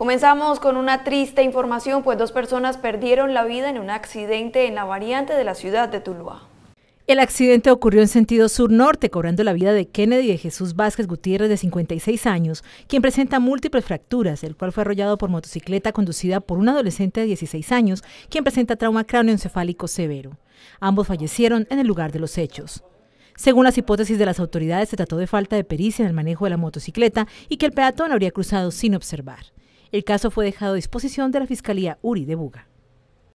Comenzamos con una triste información, pues dos personas perdieron la vida en un accidente en la variante de la ciudad de Tuluá. El accidente ocurrió en sentido sur-norte, cobrando la vida de Kennedy y de Jesús Vázquez Gutiérrez, de 56 años, quien presenta múltiples fracturas, el cual fue arrollado por motocicleta conducida por un adolescente de 16 años, quien presenta trauma cráneoencefálico severo. Ambos fallecieron en el lugar de los hechos. Según las hipótesis de las autoridades, se trató de falta de pericia en el manejo de la motocicleta y que el peatón habría cruzado sin observar. El caso fue dejado a disposición de la Fiscalía Uri de Buga.